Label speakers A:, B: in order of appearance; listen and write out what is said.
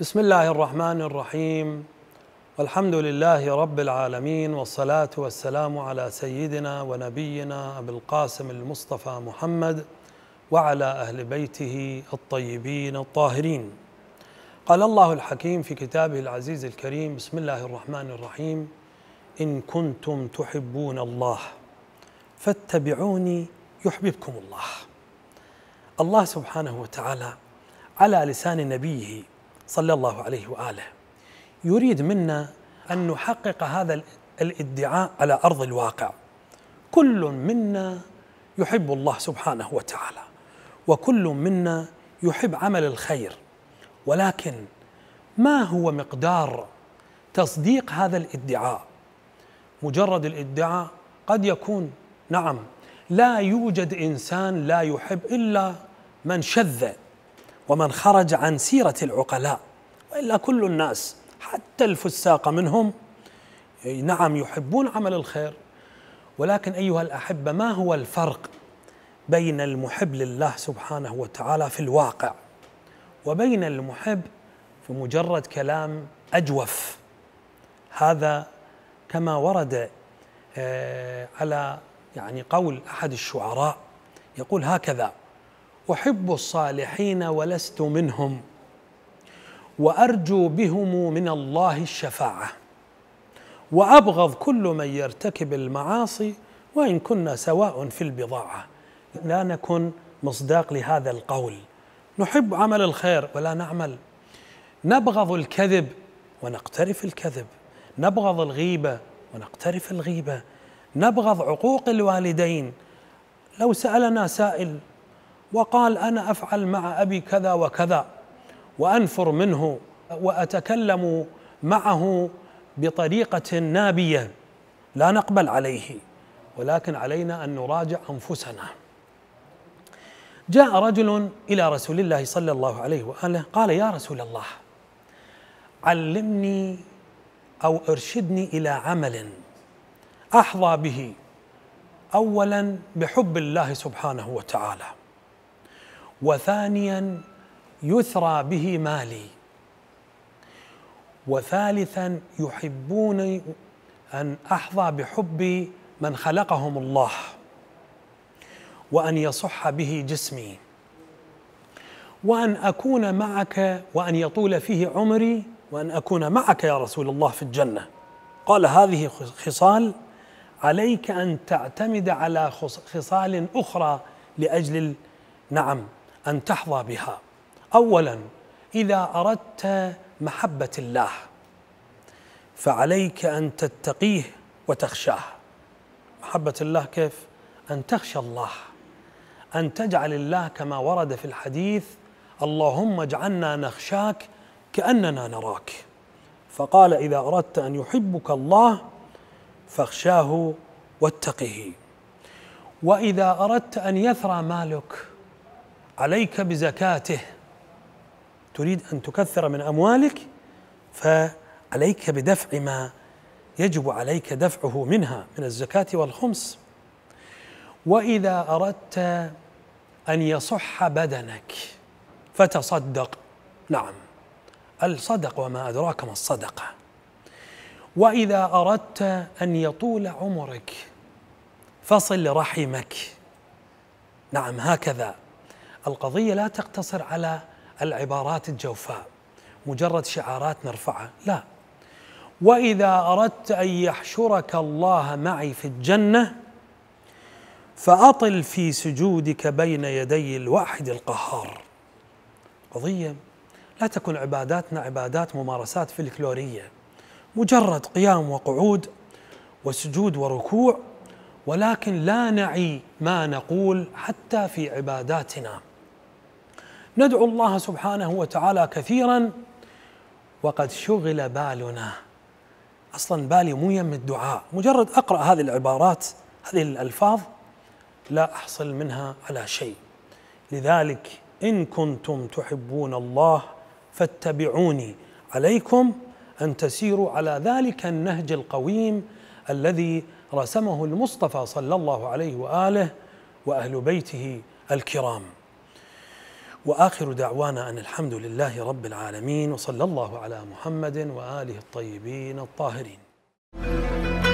A: بسم الله الرحمن الرحيم والحمد لله رب العالمين والصلاة والسلام على سيدنا ونبينا أبي القاسم المصطفى محمد وعلى أهل بيته الطيبين الطاهرين قال الله الحكيم في كتابه العزيز الكريم بسم الله الرحمن الرحيم إن كنتم تحبون الله فاتبعوني يحببكم الله الله سبحانه وتعالى على لسان نبيه صلى الله عليه واله يريد منا ان نحقق هذا الادعاء على ارض الواقع كل منا يحب الله سبحانه وتعالى وكل منا يحب عمل الخير ولكن ما هو مقدار تصديق هذا الادعاء مجرد الادعاء قد يكون نعم لا يوجد انسان لا يحب الا من شذ ومن خرج عن سيرة العقلاء وإلا كل الناس حتى الفساق منهم نعم يحبون عمل الخير ولكن أيها الأحبة ما هو الفرق بين المحب لله سبحانه وتعالى في الواقع وبين المحب في مجرد كلام أجوف هذا كما ورد آه، على يعني قول أحد الشعراء يقول هكذا احب الصالحين ولست منهم وارجو بهم من الله الشفاعه وابغض كل من يرتكب المعاصي وان كنا سواء في البضاعه لا نكن مصداق لهذا القول نحب عمل الخير ولا نعمل نبغض الكذب ونقترف الكذب نبغض الغيبه ونقترف الغيبه نبغض عقوق الوالدين لو سالنا سائل وقال أنا أفعل مع أبي كذا وكذا وأنفر منه وأتكلم معه بطريقة نابية لا نقبل عليه ولكن علينا أن نراجع أنفسنا جاء رجل إلى رسول الله صلى الله عليه وآله قال يا رسول الله علمني أو ارشدني إلى عمل أحظى به أولا بحب الله سبحانه وتعالى وثانيا يثرى به مالي وثالثا يحبوني ان احظى بحب من خلقهم الله وان يصح به جسمي وان اكون معك وان يطول فيه عمري وان اكون معك يا رسول الله في الجنه قال هذه خصال عليك ان تعتمد على خصال اخرى لاجل نعم أن تحظى بها أولا إذا أردت محبة الله فعليك أن تتقيه وتخشاه محبة الله كيف؟ أن تخشى الله أن تجعل الله كما ورد في الحديث اللهم اجعلنا نخشاك كأننا نراك فقال إذا أردت أن يحبك الله فاخشاه واتقه وإذا أردت أن يثرى مالك عليك بزكاته تريد أن تكثر من أموالك فعليك بدفع ما يجب عليك دفعه منها من الزكاة والخمس وإذا أردت أن يصح بدنك فتصدق نعم الصدق وما أدراك ما الصدقة وإذا أردت أن يطول عمرك فصل رحمك نعم هكذا القضية لا تقتصر على العبارات الجوفاء مجرد شعارات نرفعها لا واذا اردت ان يحشرك الله معي في الجنه فاطل في سجودك بين يدي الواحد القهار قضيه لا تكن عباداتنا عبادات ممارسات فلكلوريه مجرد قيام وقعود وسجود وركوع ولكن لا نعي ما نقول حتى في عباداتنا ندعو الله سبحانه وتعالى كثيرا وقد شغل بالنا اصلا بالي مو يم الدعاء مجرد اقرا هذه العبارات هذه الالفاظ لا احصل منها على شيء لذلك ان كنتم تحبون الله فاتبعوني عليكم ان تسيروا على ذلك النهج القويم الذي رسمه المصطفى صلى الله عليه واله واهل بيته الكرام واخر دعوانا ان الحمد لله رب العالمين وصلى الله على محمد واله الطيبين الطاهرين.